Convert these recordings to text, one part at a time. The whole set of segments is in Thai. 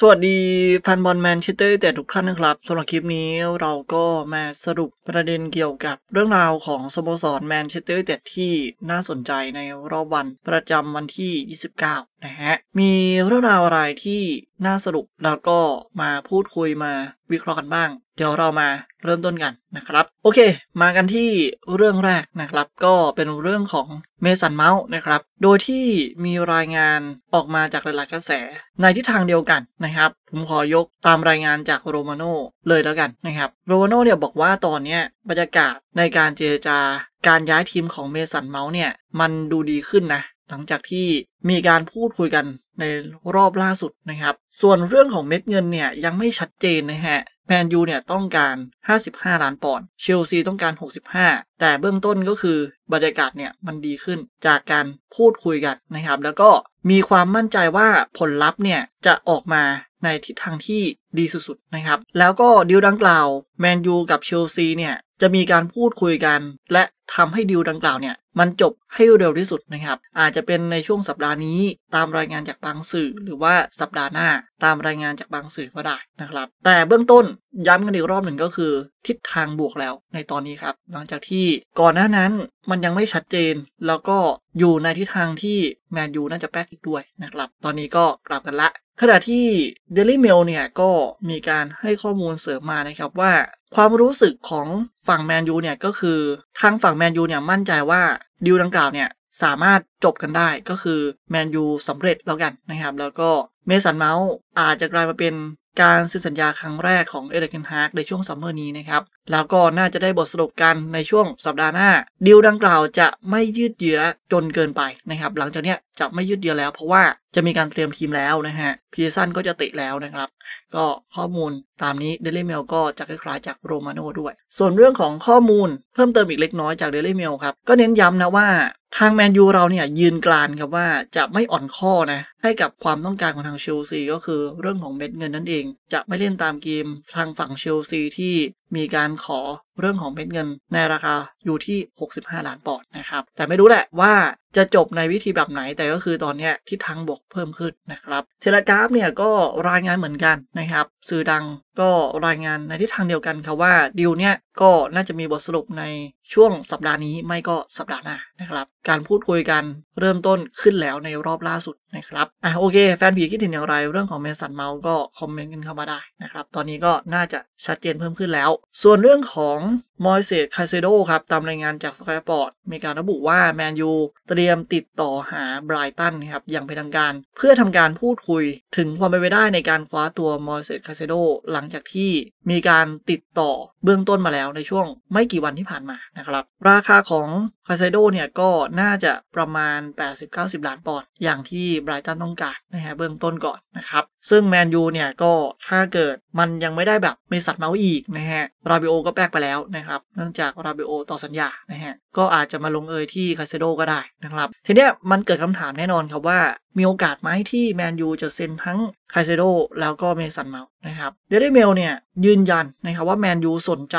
สวัสดีแฟนบอลแมนเชสเตอร์แต่ทุกท่านนะครับสำหรับคลิปนี้เราก็มาสรุปประเด็นเกี่ยวกับเรื่องราวของสโมสรแมนเชสเตอร์แต่ที่น่าสนใจในรอบวันประจำวันที่ 29นะฮะ มีเรื่องราวอะไรที่น่าสรุปแล้วก็มาพูดคุยมาวิเคราะห์กันบ้าง เดี๋ยวเรามาเริ่มต้นกันนะครับ โอเค มากันที่เรื่องแรกนะครับก็เป็นเรื่องของเมสันเมาส์นะครับ โดยที่มีรายงานออกมาจากหลายๆกระแส ในทิศทางเดียวกันนะครับ ผมขอยกตามรายงานจากโรมาโนเลยแล้วกันนะครับ โรมาโนเนี่ยบอกว่าตอนนี้บรรยากาศในการเจรจาการย้ายทีมของเมสันเมาส์เนี่ยมันดูดีขึ้นนะ หลังจากที่มีการพูดคุยกันในรอบล่าสุดนะครับ ส่วนเรื่องของเม็ดเงินเนี่ย ยังไม่ชัดเจนนะฮะแมนยูเนี่ย ต้องการ 55 ล้านปอนด์เชลซีต้องการ 65 แต่เบื้องต้นก็คือบรรยากาศเนี่ย มันดีขึ้นจากการพูดคุยกันนะครับ แล้วก็มีความมั่นใจว่าผลลัพธ์เนี่ยจะออกมาในทิศทางที่ดีสุดๆนะครับแล้วก็ดีลดังกล่าวแมนยูกับเชลซีเนี่ยจะมีการพูดคุยกันและทำให้ดิวดังกล่าว เนี่ย มันจบให้เร็วที่สุดนะครับ อาจจะเป็นในช่วงสัปดาห์นี้ ตามรายงานจากบางสื่อหรือว่าสัปดาห์หน้า ตามรายงานจากบางสื่อก็ได้นะครับ แต่เบื้องต้นย้ำกันอีกรอบหนึ่งก็คือ ทิศทางบวกแล้วในตอนนี้ครับ หลังจากที่ก่อนหน้านั้นมันยังไม่ชัดเจนแล้วก็อยู่ในทิศทางที่แมนยูน่าจะแป๊กอีกด้วยนะครับ ตอนนี้ก็กลับกันละขณะที่ Daily Mail เนี่ยก็มีการให้ข้อมูลเสริมมานะครับว่า ความรู้สึกของฝั่งแมนยูเนี่ยก็คือทางฝั่งแมนยูเนี่ยมั่นใจว่าดีลดังกล่าวเนี่ยสามารถจบกันได้ก็คือแมนยูสำเร็จแล้วกันนะครับ แล้วก็เมสันเมาส์ อาจจะกลายมาเป็นการเซ็นสัญญาครั้งแรกของเอกเดนฮากในช่วงซัมเมอร์นี้นะครับ แล้วก็น่าจะได้บทสรุปกันในช่วงสัปดาห์หน้าดีลดังกล่าวจะไม่ยืดเยื้อจนเกินไปนะครับหลังจากนี้จะไม่ยืดเยื้อแล้ว เพราะว่าจะมีการเตรียมทีมแล้วนะฮะพีซันก็จะติแล้วนะครับ ก็ข้อมูลตามนี้เดลี่เมลก็จะคล้าย ๆ จากโรมาโน่ด้วย ส่วนเรื่องของข้อมูลเพิ่มเติมอีกเล็กน้อยจากเดลี่เมลครับ ก็เน้นย้ำนะว่าทางแมนยูเราเนี่ยยืนกลานครับว่าจะไม่อ่อนข้อนะ ให้กับความต้องการของทางเชลซีก็คือเรื่องของเม็ดเงินนั่นเอง จะไม่เล่นตามเกมทางฝั่งเชลซีที่มีการขอเรื่องของเม็ดเงินในราคาอยู่ที่ 65 ล้านปอนด์นะครับ แต่ไม่รู้แหละว่าจะจบในวิธีแบบไหน แต่ก็คือตอนนี้ทิศทางบวกเพิ่มขึ้นนะครับเทเลกราฟเนี่ยก็รายงานเหมือนกันนะครับ สื่อดังก็รายงานในทิศทางเดียวกันครับว่าดีลเนี่ยก็น่าจะมีบทสรุปในช่วงสัปดาห์นี้ไม่ก็สัปดาห์หน้านะครับ การพูดคุยกันเริ่มต้นขึ้นแล้วในรอบล่าสุดนะครับอ่ะโอเค แฟนผีคิดเห็นอย่างไรเรื่องของเมสันเมาส์ก็คอมเมนต์กันเข้ามาได้นะครับ ตอนนี้ก็น่าจะชัดเจนเพิ่มขึ้นแล้ว ส่วนเรื่องของมอยเซตคาเซโดครับตามรายงานจากสกายปอร์ตมีการระบุว่าแมนยูเตรียมติดต่อหาไบรตันครับอย่างเป็นทางการ เพื่อทำการพูดคุยถึงความเป็นไปได้ในการคว้าตัวมอยเซตคาเซโดหลังจากที่มีการติดต่อเบื้องต้นมาแล้วในช่วงไม่กี่วันที่ผ่านมานะครับ ราคาของคาไซโดเนี่ยก็น่าจะประมาณ 80-90ล้านปอนด์อย่างที่ไบรตันต้องการนะฮะเบื้องต้นก่อนนะครับ ซึ่งแมนยูเนี่ยก็ถ้าเกิดมันยังไม่ได้แบบเมสัตเมาอีกนะฮะราบิโอก็แปกไปแล้วนะครับเนื่องจากราบิโอต่อสัญญานะฮะ ก็อาจจะมาลงเอยที่คาเซโดก็ได้นะครับทีเนี้ยมันเกิดคำถามแน่นอนครับว่ามีโอกาสไหมที่แมนยูจะเซ็นทั้งคาเซโดแล้วก็เมสันเมาส์นะครับ เดลเมลเนี่ยยืนยันนะครับว่าแมนยูสนใจ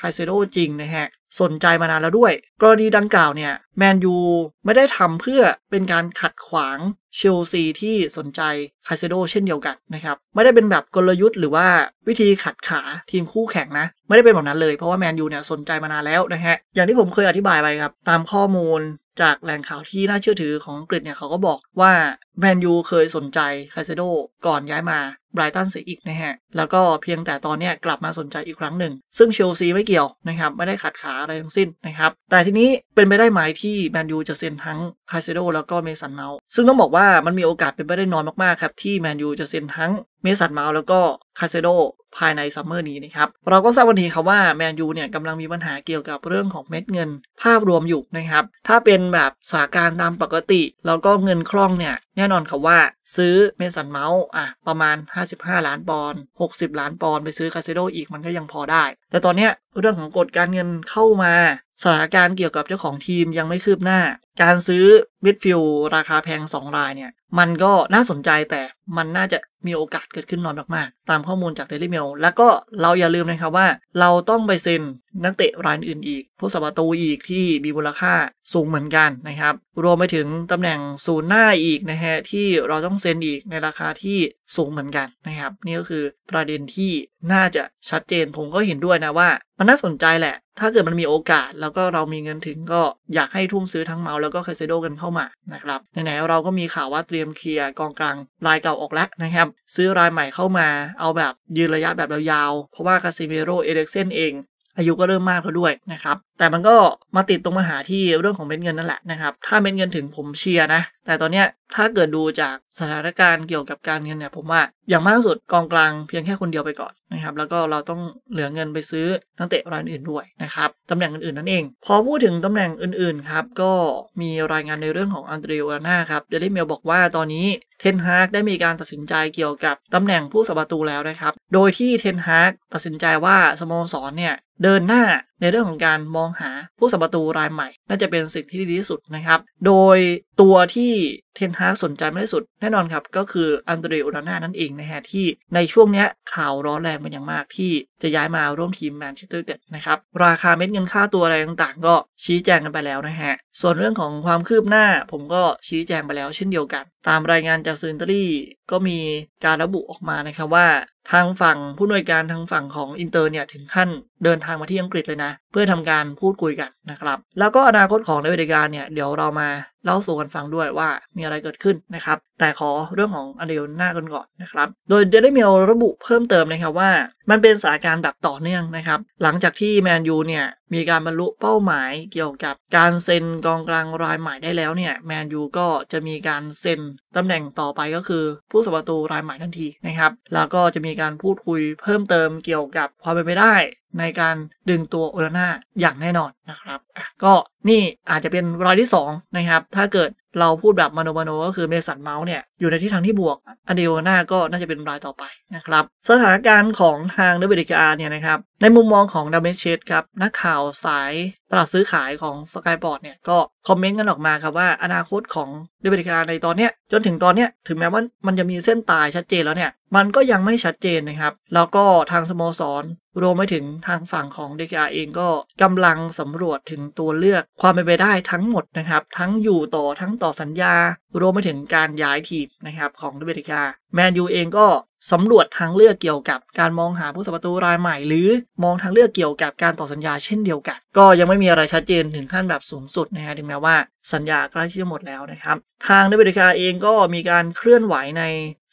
คาเซโดจริงนะฮะ สนใจมานานแล้วด้วยกรณีดังกล่าวเนี่ยแมนยูไม่ได้ทำเพื่อเป็นการขัดขวางเชลซีที่สนใจคาเซโดเช่นเดียวกันนะครับ ไม่ได้เป็นแบบกลยุทธ์หรือว่าวิธีขัดขาทีมคู่แข่งนะ ไม่ได้เป็นแบบนั้นเลยเพราะว่าแมนยูเนี่ย สนใจมานานแล้วนะฮะ อย่างที่ผมเคยอธิบายไปครับ ตามข้อมูลจากแหล่งข่าวที่น่าเชื่อถือของอังกฤษเนี่ยเขาก็บอกว่าแมนยูเคยสนใจคาเซโดก่อนย้ายมาไบรตันเสียอีกนะฮะแล้วก็เพียงแต่ตอนนี้กลับมาสนใจอีกครั้งหนึ่งซึ่งเชลซีไม่เกี่ยวนะครับไม่ได้ขัดขาอะไรทั้งสิ้นนะครับแต่ทีนี้เป็นไปได้ไหมทีที่แมนยูจะเซ็นทั้งคาเซโดแล้วก็เมสันเมาส์ ซึ่งต้องบอกว่ามันมีโอกาสเป็นไปได้น้อยมาก ๆ ครับ ที่แมนยูจะเซ็นทั้งเมสันเมาส์แล้วก็คาเซโดภายในซัมเมอร์นี้นะครับ เราก็ทราบวันนี้ครับว่า แมนยูเนี่ยกำลังมีปัญหาเกี่ยวกับเรื่องของเม็ดเงิน ภาพรวมอยู่นะครับ ถ้าเป็นแบบสาการตามปกติแล้วก็เงินคล่องเนี่ย แน่นอนครับว่าซื้อเมสันเมาส์อ่ะ ประมาณ 55 ล้านปอนด์60 ล้านปอนด์ไปซื้อคาเซโดอีกมันก็ยังพอได้ แต่ตอนเนี้ยเรื่องของกฎการเงินเข้ามา สถานการณ์เกี่ยวกับเจ้าของทีมยังไม่คืบหน้าการซื้อมิดฟิลราคาแพง2รายเนี่ย มันก็น่าสนใจแต่มันน่าจะมีโอกาสเกิดขึ้นน้อยมาก ๆ ตามข้อมูลจาก Daily Mail แล้วก็เราอย่าลืมนะครับว่าเราต้องไปเซ็นนักเตะรายอื่นอีกผู้สมประตูอีกที่มีมูลค่าสูงเหมือนกันนะครับ รวมไปถึงตำแหน่งศูนย์หน้าอีกนะฮะ ที่เราต้องเซ็นอีกในราคาที่สูงเหมือนกันนะครับ นี่ก็คือประเด็นที่น่าจะชัดเจนผมก็เห็นด้วยนะว่ามันน่าสนใจแหละ ถ้าเกิดมันมีโอกาสแล้วก็เรามีเงินถึงก็อยากให้ทุ่มซื้อทั้งเมาแล้วก็คาเซโดกันเข้ามานะครับไหนๆเราก็มีข่าวว่าเตรียมเคลียร์กองกลางรายเก่าออกแล้วนะครับ ซื้อรายใหม่เข้ามา เอาแบบยืนระยะแบบยาวๆเพราะว่าคาซิเมโรเอเด็กเซนเองอายุก็เริ่มมากแล้วด้วยนะครับ แต่มันก็มาติดตรงมาหาที่เรื่องของเม็ดเงินนั่นแหละนะครับ ถ้าเม็ดเงินถึงผมเชียร์นะ แต่ตอนเนี้ยถ้าเกิดดูจากสถานการณ์เกี่ยวกับการเงินเนี่ย ผมว่าอย่างมากสุดกองกลางเพียงแค่คนเดียวไปก่อนนะครับแล้วก็เราต้องเหลือเงินไปซื้อนักเตะรายอื่นด้วยนะครับ ตำแหน่งอื่นๆนั่นเอง พอพูดถึงตำแหน่งอื่นๆ ครับ ก็มีรายงานในเรื่องของอันเดรียนาครับเดลิเมลบอกว่าตอนนี้เทนฮากได้มีการตัดสินใจเกี่ยวกับตำแหน่งผู้สบประตูแล้วนะครับ โดยที่เทนฮากตัดสินใจว่าสโมสรเนี่ย เดินหน้าในเรื่องของการมองหาผู้สัมปะตูรายใหม่ น่าจะเป็นสิ่งที่ดีที่สุดนะครับ โดยตัวที่เทนฮาสนใจมากที่สุด แน่นอนครับ ก็คืออันเดรออนาน่านั่นเองนะฮะ ที่ในช่วงนี้ข่าวร้อนแรงเป็นอย่างมากที่จะย้ายมาร่วมทีมแมนเชสเตอร์เด็ดนะครับ ราคาเม็ดเงินค่าตัวอะไรต่างๆ ก็ชี้แจงกันไปแล้วนะฮะ ส่วนเรื่องของความคืบหน้า ผมก็ชี้แจงไปแล้ว เช่นเดียวกัน ตามรายงานจากซูนตอรี่ก็มีการระบุออกมานะครับว่าทางฝั่งผู้นวยการทางฝั่งของอินเตอร์เนี่ยถึงขั้นเดินทางมาที่อังกฤษเลยนะ เพื่อทำการพูดคุยกันนะครับ แล้วก็อนาคตของเดวิดการเนี่ยเดี๋ยวเรามาเล่าสู่กันฟังด้วยว่ามีอะไรเกิดขึ้นนะครับแต่ขอเรื่องของอันเดียวหน้ากันก่อนนะครับโดยเดลิเมลระบุเพิ่มเติมนะครับว่า มันเป็นสถานการณ์แบบต่อเนื่องนะครับ หลังจากที่แมนยูเนี่ยมีการบรรลุเป้าหมายเกี่ยวกับการเซ็นกองกลางรายใหม่ได้แล้วเนี่ยแมนยูก็จะมีการเซ็นตำแหน่งต่อไปก็คือ ผู้สมประตูรายใหม่ทันทีนะครับแล้วก็จะมีการพูดคุยเพิ่มเติมเกี่ยวกับความเป็นไปได้ในการดึงตัวโอลาน่าอย่างแน่นอนนะครับ ก็นี่อาจจะเป็นรอยที่ 2 นะครับ ถ้าเกิดเราพูดแบบมโนมโนก็คือเมสันเมาส์เนี่ย อยู่ในที่ทางที่บวกอเดโอนาก็น่าจะเป็นรายต่อไปนะครับ สถานการณ์ของทางดอ r เนี่ยนะครับ ในมุมมองของดามเมลเชตครับนักข่าวสายตลาดซื้อขายของ s k y บ o ร r ดเนี่ยก็คอมเมนต์กันออกมาครับว่าอนาคตของบริการในตอนเนี้ยจนถึงตอนเนี้ยถึงแม้ว่ามันจะมีเส้นตายชัดเจนแล้วเนี่ย มันก็ยังไม่ชัดเจนนะครับ แล้วก็ทางสโมสรรวมไปถึงทางฝั่งของ d าเองก็กำลังสำรวจถึงตัวเลือกความเป็นไปได้ทั้งหมดนะครับ ทั้งอยู่ต่อทั้งต่อสัญญารวมไปถึงการย้ายทีมนะครับของิกาแมนยูเองก็สำรวจทางเลือกเกี่ยวกับ การมองหาผู้สัประตูรายใหม่ หรือ มองทางเลือกเกี่ยวกับการต่อสัญญาเช่นเดียวกัน ก็ยังไม่มีอะไรชัดเจนถึงขั้นแบบสูงสุดนะฮะถึงแม้ว่าสัญญาใกล้ที่จะหมดแล้วนะครับ ทางนดวิดคาเองก็มีการเคลื่อนไหวใน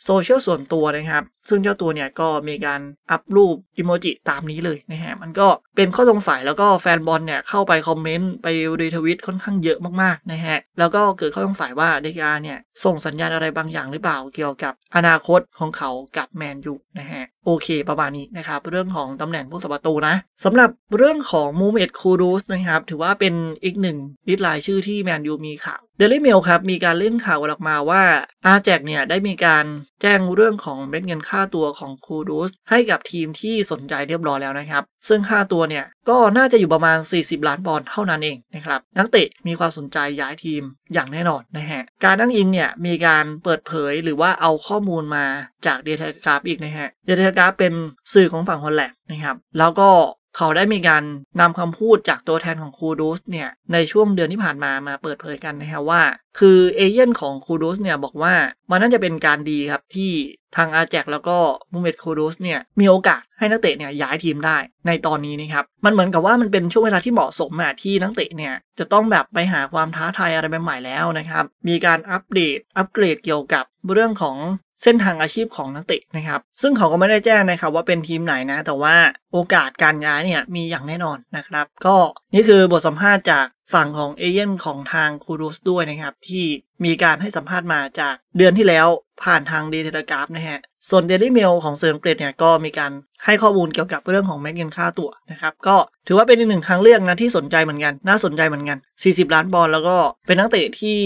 โซเชียลส่วนตัวนะครับ ซึ่งเจ้าตัวเนี่ยก็มีการอัพรูปอิโมจิตามนี้เลยนะฮะ มันก็เป็นข้อสงสัยแล้วก็แฟนบอลเนี่ยเข้าไปคอมเมนต์ ไปรีทวิตค่อนข้างเยอะมากๆนะฮะ แล้วก็เกิดข้อสงสัยว่าเดกาเนี่ยส่งสัญญาณอะไรบางอย่างหรือเปล่า เกี่ยวกับอนาคตของเขากับแมนยูนะฮะโอเค ประมาณนี้นะครับ เรื่องของตำแหน่งผู้สัประตูนะสำหรับเรื่องของมูเมตคูรูสนะครับ ถือว่าเป็นอีกหนึ่งลิสต์รายชื่อที่แมนยูมีข่าวเดลี่เมลครับ มีการเล่นข่าวออกมาว่าอาแจกเนี่ย ได้มีการแจ้งเรื่องของเม็ดเงินค่าตัวของคูรูสให้กับทีมที่สนใจเรียบร้อยแล้วนะครับ ซึ่งค่าตัวเนี่ยก็น่าจะอยู่ประมาณ 40 ล้านปอนด์เท่านั้นเองนะครับ นักเตะมีความสนใจย้ายทีมอย่างแน่นอนนะฮะ การนั่งอิงเนี่ยมีการเปิดเผยหรือว่าเอาข้อมูลมาจากเดทากราฟอีกนะฮะ เดทากราฟเป็นสื่อของฝั่งฮอลแลนด์นะครับ แล้วก็เขาได้มีการนำคำพูดจากตัวแทนของคูดูสเนี่ยในช่วงเดือนที่ผ่านมามาเปิดเผยกันนะฮะว่า คือเอเย่นของคูดูสเนี่ยบอกว่า มันน่าจะเป็นการดีครับที่ทางอาแจกแล้วก็มูเมตคูดูสเนี่ยมีโอกาสให้นักเตะเนี่ยย้ายทีมได้ ในตอนนี้นะครับมันเหมือนกับว่ามันเป็นช่วงเวลาที่เหมาะสมอะที่นักเตะเนี่ยจะต้องแบบไปหาความท้าทายอะไรใหม่ๆแล้วนะครับ มีการอัปเดตอัปเกรดเกี่ยวกับเรื่องของเส้นทางอาชีพของนักเตะนะครับ ซึ่งเขาก็ไม่ได้แจ้งนะครับว่าเป็นทีมไหนนะ แต่ว่าโอกาสการย้ายเนี่ยมีอย่างแน่นอนนะครับ ก็นี่คือบทสัมภาษณ์จากฝั่งของเอเย่นของทางคูรุสด้วยนะครับ ที่มีการให้สัมภาษณ์มาจากเดือนที่แล้วผ่านทางดีเทลกราฟนะฮะส่วน Daily Mail ของสื่ออังกฤษเนี่ยก็มีการให้ข้อมูลเกี่ยวกับเรื่องของแม็กเงินค่าตั๋วนะครับ ก็ถือว่าเป็นอีกหนึ่งทางเลือกนะ ที่สนใจเหมือนกันน่าสนใจเหมือนกัน 40 ล้านบอลแล้วก็เป็นนักเตะที่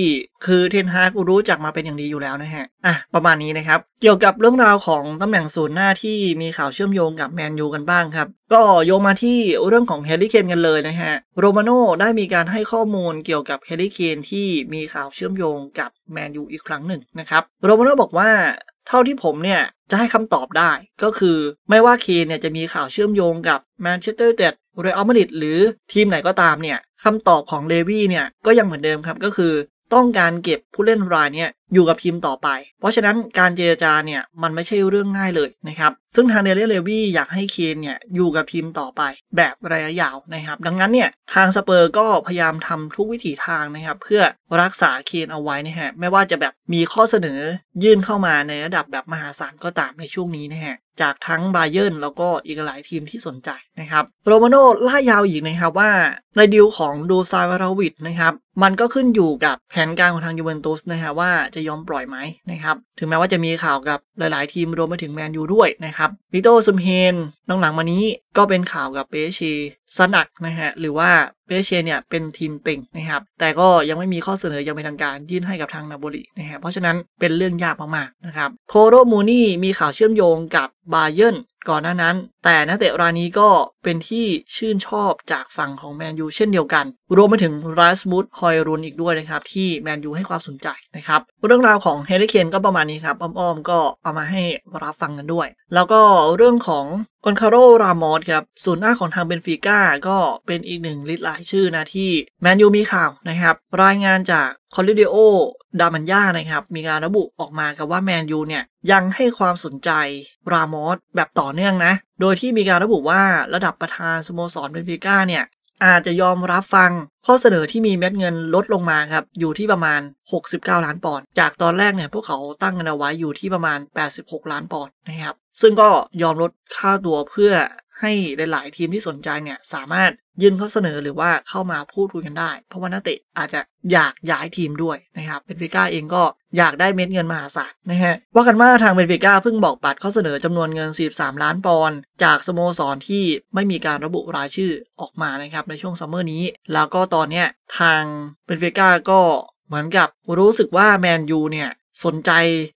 คือเทนฮากรู้จักมาเป็นอย่างดีอยู่แล้วนะฮะ อ่ะ ประมาณนี้นะครับ เกี่ยวกับเรื่องราวของตำแหน่งศูนย์หน้าที่มีข่าวเชื่อมโยงกับแมนยูกันบ้างครับก็โยงมาที่เรื่องของแฮร์รี่เคนกันเลยนะฮะโรมาโน่ได้มีการให้ข้อมูลเกี่ยวกับแฮร์รี่เคนที่มีข่าวเชื่อมโยงกับแมนยูอีกครั้งหนึ่งนะครับโรมาโน่บอกว่าเท่าที่ผมเนี่ย จะให้คำตอบได้ก็คือไม่ว่าเคนเนี่ย จะมีข่าวเชื่อมโยงกับแมนเชสเตอร์เดดเรอัลมาดริดหรือทีมไหนก็ตามเนี่ยคำตอบของเลวี่เนี่ย ก็ยังเหมือนเดิมครับ ก็คือต้องการเก็บผู้เล่นรายเนี่ยอยู่กับทีมต่อไป เพราะฉะนั้นการเจรจาเนี่ยมันไม่ใช่เรื่องง่ายเลยนะครับ ซึ่งทางเดเลเลวี่อยากให้เคนเนี่ยอยู่กับทีมต่อไป แบบระยะยาวนะครับ ดังนั้นเนี่ยทางสเปอร์ก็พยายามทำทุกวิถีทางนะครับเพื่อรักษาเคนเอาไว้นะฮะ ไม่ว่าจะแบบมีข้อเสนอยื่นเข้ามาในระดับแบบมหาศาลก็ตามในช่วงนี้นะฮะ จากทั้งบาเยอร์แล้วก็อีกหลายทีมที่สนใจนะครับ โรมาโน่ล่ายาวอีกนะครับว่าในดีลของดูซาวราวิทนะครับ มันก็ขึ้นอยู่กับแผนการของทางยูเวนตุสนะฮะว่าจะะยอมปล่อยไหมนะครับ ถึงแม้ว่าจะมีข่าวกับหลาย ๆทีมรวมไปถึงแมนยูด้วยนะครับวิโตซุมเฮนหลังมานี้ก็เป็นข่าวกับเปเชสนักนะฮะหรือว่าเปเชเนี่ยเป็นทีมเต่งนะครับแต่ก็ยังไม่มีข้อเสนอยังเป็นทางการยื่นให้กับทางนาโบรินะฮะเพราะฉะนั้นเป็นเรื่องยากมากๆนะครับโคโรมูนี่มีข่าวเชื่อมโยงกับบาเยรนก่อนหน้านั้น แต่นักเตะรายนี้ก็เป็นที่ชื่นชอบจากฝั่งของแมนยูเช่นเดียวกัน รวมไปถึงรัสมุตฮอยรุนอีกด้วยนะครับ ที่แมนยูให้ความสนใจนะครับ เรื่องราวของเฮลิเคนก็ประมาณนี้ครับ อ้อมๆ ก็เอามาให้รับฟังกันด้วย แล้วก็เรื่องของกอนคาโรรามอสครับศูนย์หน้าของทางเบนฟิก้า ก็เป็นอีกหนึ่งลิตหลายชื่อนะที่แมนยูมีข่าวนะครับ รายงานจากคอลิเดโอดามันยานะครับ มีการระบุออกมากับว่าแมนยูเนี่ย ยังให้ความสนใจรามอสแบบต่อเนื่องนะ โดยที่มีการระบุว่าระดับประธานสโมสรเบนฟิก้าเนี่ยอาจจะยอมรับฟังข้อเสนอที่มีเม็ดเงินลดลงมาครับ อยู่ที่ประมาณ 69 ล้านปอนด์จากตอนแรกเนี่ย พวกเขาตั้งเงินเอาไว้อยู่ที่ประมาณ 86 ล้านปอนด์นะครับ ซึ่งก็ยอมลดค่าตัวเพื่อให้หลายๆทีมที่สนใจเนี่ย สามารถยื่นข้อเสนอหรือว่าเข้ามาพูดคุยกันได้ เพราะว่านักเตะอาจจะอยากย้ายทีมด้วยนะครับเบนฟิก้าเองก็อยากได้เม็ดเงินมหาศาลนะฮะว่ากันว่าทางเบนฟิก้าเพิ่งบอกปัดข้อเสนอจำนวนเงิน1 3ล้านปอนด์จากสโมสรที่ไม่มีการระบุรายชื่อออกมานะครับในช่วงซัมเมอร์นี้แล้วก็ตอนเนี้ยทางเบนฟิก้าก็เหมือนกับรู้สึกว่าแมนยูเนี่ยสนใจ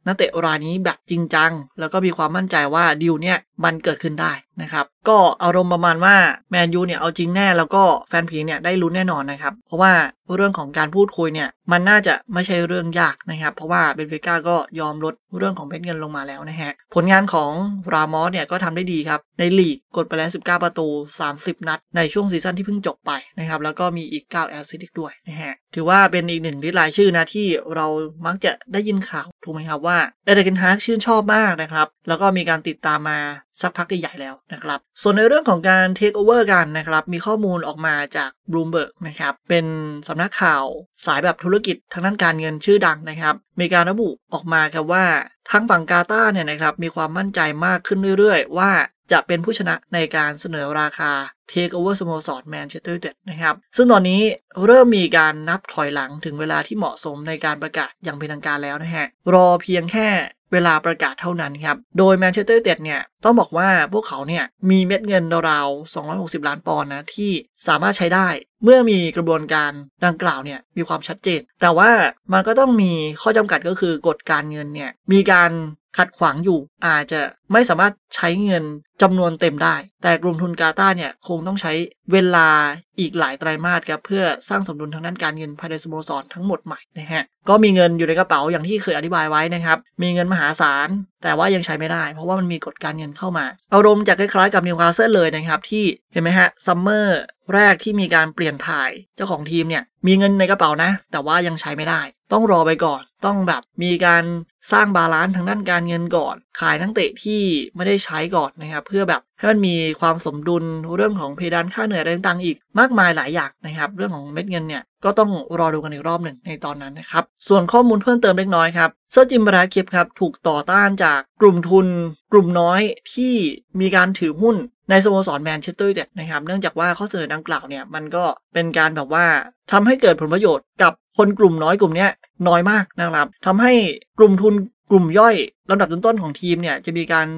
นักเตะรายนี้แบบจริงจังแล้วก็มีความมั่นใจว่าดิวเนี่ยมันเกิดขึ้นได้นะครับก็อารมณ์ประมาณว่าแมนยูเนี่ยเอาจริงแน่แล้วก็แฟนพีเนี่ยได้ลุ้นแน่นอนนะครับ เพราะว่าเรื่องของการพูดคุยเนี่ยมันน่าจะไม่ใช่เรื่องยากนะครับ เพราะว่าเบนฟิก้าก็ยอมลดเรื่องของเเงินลงมาแล้วนะฮะ ผลงานของรามอสเนี่ยก็ทำได้ดีครับ ในลีกกดไปแล้ว 19 ประตู 30 นัด ในช่วงซีซั่นที่เพิ่งจบไปนะครับแล้วก็มีอีก9แอสซิสต์ด้วยนะฮะถือว่าเป็นอีกหนึ่งลิรายชื่อนะที่เรามักจะได้ยินข่าวถูกไหมครับว่าเอเดนฮาร์กชื่นชอบมากนะครับแล้วก็มีการติดตามมาสักพักใหญ่แล้วนะครับ ส่วนในเรื่องของการเทคโอเวอร์กันนะครับ มีข้อมูลออกมาจากบลูมเบิร์กนะครับ เป็นสำนักข่าวสายแบบธุรกิจทางด้านการเงินชื่อดังนะครับ มีการระบุออกมาครับว่าทั้งฝั่งกาตาเนี่ยนะครับ มีความมั่นใจมากขึ้นเรื่อยๆ ว่าจะเป็นผู้ชนะในการเสนอราคาเทคโอเวอร์สโมสรแมนเชสเตอร์ยูไนเต็ดนะครับ ซึ่งตอนนี้เริ่มมีการนับถอยหลังถึงเวลาที่เหมาะสมในการประกาศอย่างเป็นทางการแล้วนะฮะ รอเพียงแค่เวลาประกาศเท่านั้นครับ โดยแมนเชสเตอร์ยูไนเต็ดเนี่ยต้องบอกว่าพวกเขาเนี่ยมีเม็ดเงินราวๆ260ล้านปอนด์นะที่สามารถใช้ได้ เมื่อมีกระบวนการดังกล่าวเนี่ยมีความชัดเจน แต่ว่ามันก็ต้องมีข้อจำกัดก็คือกฎการเงินเนี่ยมีการขัดขวางอยู่ อาจจะไม่สามารถใช้เงินจำนวนเต็มได้ แต่กลุ่มทุนกาตาเนี่ยคงต้องใช้เวลาอีกหลายไตรามาสครับเพื่อสร้างสมดุลทางด้านการเงินภายในสโมสรทั้งหมดใหม่นะฮะก็มีเงินอยู่ในกระเป๋าอย่างที่เคยอธิบายไว้นะครับ มีเงินมหาศาลแต่ว่ายังใช้ไม่ได้ เพราะว่ามันมีกฎการเงินเข้ามา อารมณ์จะคล้ายๆ กับนิวคาสเซิลเลยนะครับที่เห็นไหมฮะ ซัมเมอร์แรกที่มีการเปลี่ยนถ่ายเจ้าของทีมเนี่ย มีเงินในกระเป๋านะ แต่ว่ายังใช้ไม่ได้ ต้องรอไปก่อนต้องแบบมีการสร้างบาลานซ์ทางด้านการเงินก่อนขายนักเตะที่ไม่ได้ใช้ก่อนนะครับเพื่อแบบให้มันมีความสมดุลเรื่องของเพดานค่าเหนื่อยต่างๆอีกมากมายหลายอย่างนะครับเรื่องของเม็ดเงินเนี่ยก็ต้องรอดูกันอีกรอบหนึ่งในตอนนั้นนะครับส่วนข้อมูลเพิ่มเติมเล็กน้อยครับเซอร์จิมบราคิปครับถูกต่อต้านจากกลุ่มทุนกลุ่มน้อยที่มีการถือหุ้นในสโมสรแมนเชสเตอร์ยูไนเต็ดนะครับเนื่องจากว่าข้อเสนอดังกล่าวเนี่ยมันก็เป็นการแบบว่าทำให้เกิดผลประโยชน์กับคนกลุ่มน้อยกลุ่มนี้น้อยมากนะครับทำให้กลุ่มทุนกลุ่มย่อยลำดับต้นๆของทีมเนี่ยจะมีการ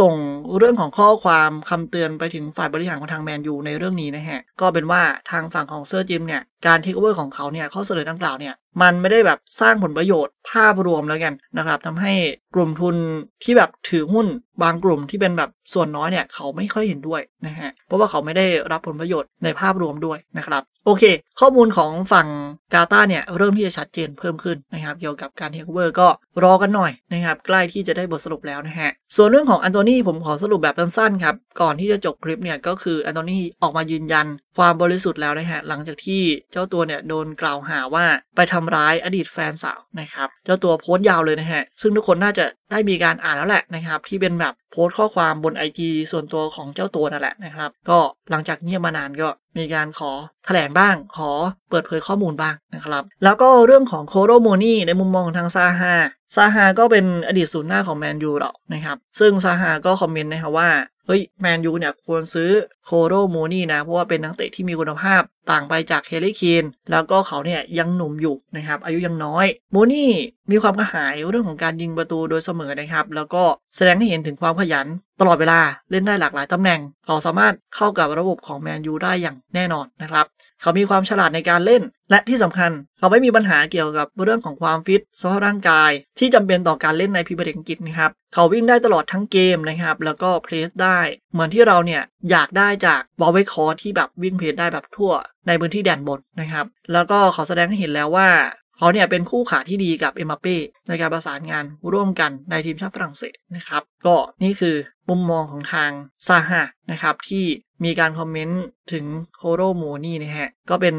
ส่งเรื่องของข้อความคำเตือนไปถึงฝ่ายบริหารของทางแมนยูในเรื่องนี้นะฮะ ก็เป็นว่าทางฝั่งของเซอร์จิมเนี่ยการเทคโอเวอร์ของเขาเนี่ยข้อเสนอดังกล่าวเนี่ย มันไม่ได้แบบสร้างผลประโยชน์ภาพรวมแล้วกันนะครับทำให้กลุ่มทุนที่แบบถือหุ้นบางกลุ่มที่เป็นแบบส่วนน้อยเนี่ยเขาไม่ค่อยเห็นด้วยนะฮะเพราะว่าเขาไม่ได้รับผลประโยชน์ในภาพรวมด้วยนะครับโอเค ข้อมูลของฝั่งกาตาเนี่ยเริ่มที่จะชัดเจนเพิ่มขึ้นนะครับเกี่ยวกับการเทคโอเวอร์ก็รอกันหน่อยนะครับใกล้ที่ที่จะได้บทสรุปแล้วนะฮะ ส่วนเรื่องของอันโทนีผมขอสรุปแบบสั้นๆครับ ก่อนที่จะจบคลิปเนี่ยก็คืออันโทนีออกมายืนยันความบริสุทธิ์แล้วนะฮะ หลังจากที่เจ้าตัวเนี่ยโดนกล่าวหาว่าไปทำร้ายอดีตแฟนสาวนะครับ เจ้าตัวโพสต์ยาวเลยนะฮะ ซึ่งทุกคนน่าจะได้มีการอ่านแล้วแหละนะครับ ที่เป็นแบบโพสต์ข้อความบนไอจีส่วนตัวของเจ้าตัวนั่นแหละนะครับ ก็หลังจากเงียบมานานก็มีการขอถแถลงบ้าง ขอเปิดเผยข้อมูลบ้างนะครับ แล้วก็เรื่องของโคโรโมนี่ในมุมมองทางซาฮาซาฮาก็เป็นอดีตศูนย์หน้าของแมนยูหรอกนะครับ ซึ่งซาฮาก็คอมเมนต์นะครับว่า เฮ้ย แมนยูเนี่ยควรซื้อโคโรโมนี่นะ เพราะว่าเป็นนักเตะที่มีคุณภาพต่างไปจากเฮลิคีนแล้วก็เขาเนี่ยยังหนุ่มอยู่นะครับ อายุยังน้อยโมนี่มีความกระหายเรื่องของการยิงประตูโดยเสมอนะครับ แล้วก็แสดงให้เห็นถึงความขยันตลอดเวลาเล่นได้หลากหลายตำแหน่งเขาสามารถเข้ากับระบบของแมนยูได้อย่างแน่นอนนะครับ เขามีความฉลาดในการเล่น และที่สำคัญ เขาไม่มีปัญหาเกี่ยวกับเรื่องของความฟิตสภาพร่างกาย ที่จำเป็นต่อการเล่นในพิเบรอังกฤษนะครับเขาวิ่งได้ตลอดทั้งเกมนะครับ แล้วก็เพลสได้ เหมือนที่เราเนี่ยอยากได้จากบอลเวคคอร์ที่แบบวิ่งเพลสได้แบบทั่วในพื้นที่แดนบนนะครับ แล้วก็ขอแสดงให้เห็นแล้วว่าเขาเนี่ยเป็นคู่ขาที่ดีกับเอ็มบัปเป้ในการประสานงานร่วมกันในทีมชาติฝรั่งเศสนะครับ ก็นี่คือมุมมองของทาง ซาฮานะครับ ที่มีการคอมเมนต์ถึงโคโรมูนี่นะฮะ ก็เป็น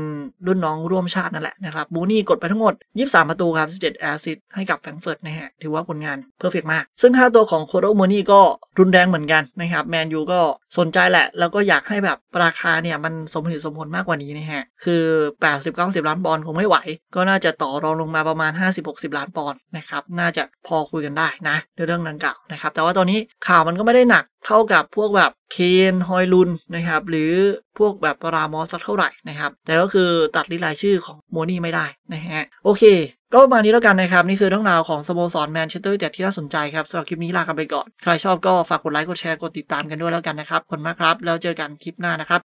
รุ่นน้องร่วมชาตินั่นแหละนะครับมูนี่กดไปทั้งหมด 23 ประตูครับ 17แอซิสให้กับแฟรงเฟิร์ตนะฮะ ถือว่าผลงานเพอร์เฟกมาก ซึ่งค่าตัวของโคโรมูนี่ก็รุนแรงเหมือนกันนะครับแมนยูก็สนใจแหละ แล้วก็อยากให้แบบราคาเนี่ย มันสมเหตุสมผลมากกว่านี้นะฮะ คือ 80-90ล้านปอนด์คงไม่ไหว ก็น่าจะต่อรองลงมาประมาณ 50-60 ล้านปอนด์นะครับน่าจะพอคุยกันได้นะในเรื่องดังกล่าวนะครับแต่ว่าตอนนี้ข่าวมันก็ไม่ได้หนัก เท่ากับพวกแบบเคนฮอยลุนนะครับหรือพวกแบบรามอสสักเท่าไหร่นะครับ แต่ก็คือตัดลิลายชื่อของโมนี่ไม่ได้นะฮะโอเค ก็ประมาณนี้แล้วกันนะครับ นี่คือเรื่องราวของสโมสรแมนเชสเตอร์เตดที่น่าสนใจครับสำหรับคลิปนี้ลากันไปก่อน ใครชอบก็ฝากกดไลค์กดแชร์ กดติดตามกันด้วยแล้วกันนะครับ คนมากครับ แล้วเจอกันคลิปหน้านะครับ